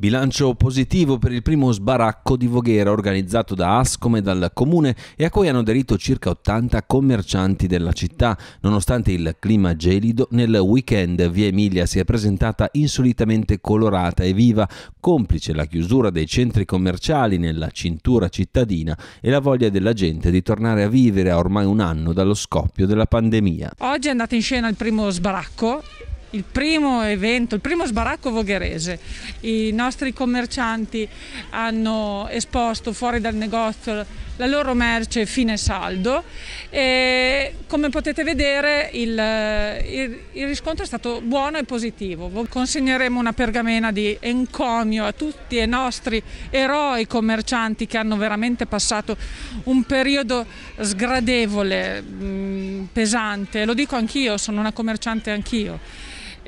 Bilancio positivo per il primo sbaracco di Voghera organizzato da Ascom e dal comune e a cui hanno aderito circa 80 commercianti della città. Nonostante il clima gelido, nel weekend Via Emilia si è presentata insolitamente colorata e viva, complice la chiusura dei centri commerciali nella cintura cittadina e la voglia della gente di tornare a vivere a ormai un anno dallo scoppio della pandemia. Oggi è andato in scena il primo sbaracco il primo evento, il primo sbaracco vogherese. I nostri commercianti hanno esposto fuori dal negozio la loro merce fine saldo e come potete vedere il, il, il riscontro è stato buono e positivo. Consegneremo una pergamena di encomio a tutti i nostri eroi commercianti che hanno veramente passato un periodo sgradevole, mm, pesante. Lo dico anch'io, sono una commerciante anch'io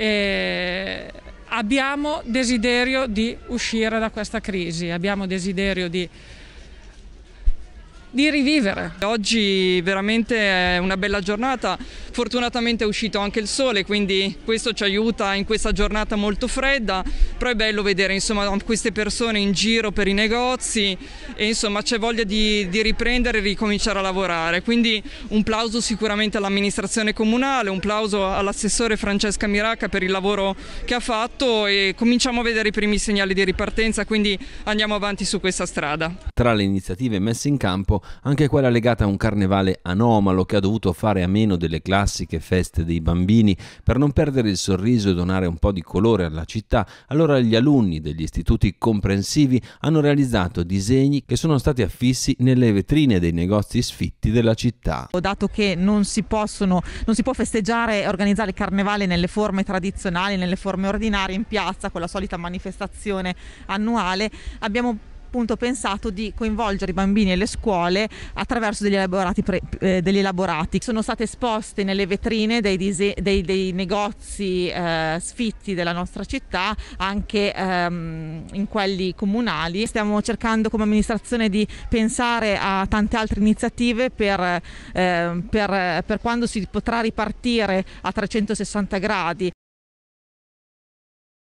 eh, abbiamo desiderio di uscire da questa crisi, abbiamo desiderio di di rivivere. Oggi veramente è una bella giornata, fortunatamente è uscito anche il sole, quindi questo ci aiuta in questa giornata molto fredda, però è bello vedere insomma, queste persone in giro per i negozi e insomma c'è voglia di, di riprendere e ricominciare a lavorare. Quindi un plauso sicuramente all'amministrazione comunale, un plauso all'assessore Francesca Miracca per il lavoro che ha fatto e cominciamo a vedere i primi segnali di ripartenza, quindi andiamo avanti su questa strada. Tra le iniziative messe in campo anche quella legata a un carnevale anomalo che ha dovuto fare a meno delle classiche feste dei bambini per non perdere il sorriso e donare un po' di colore alla città, allora gli alunni degli istituti comprensivi hanno realizzato disegni che sono stati affissi nelle vetrine dei negozi sfitti della città. Dato che non si, possono, non si può festeggiare e organizzare il carnevale nelle forme tradizionali, nelle forme ordinarie in piazza con la solita manifestazione annuale, abbiamo appunto pensato di coinvolgere i bambini e le scuole attraverso degli elaborati, pre, eh, degli elaborati. Sono state esposte nelle vetrine dei, dise- dei, dei negozi eh, sfitti della nostra città, anche ehm, in quelli comunali. Stiamo cercando come amministrazione di pensare a tante altre iniziative per, eh, per, per quando si potrà ripartire a 360 gradi.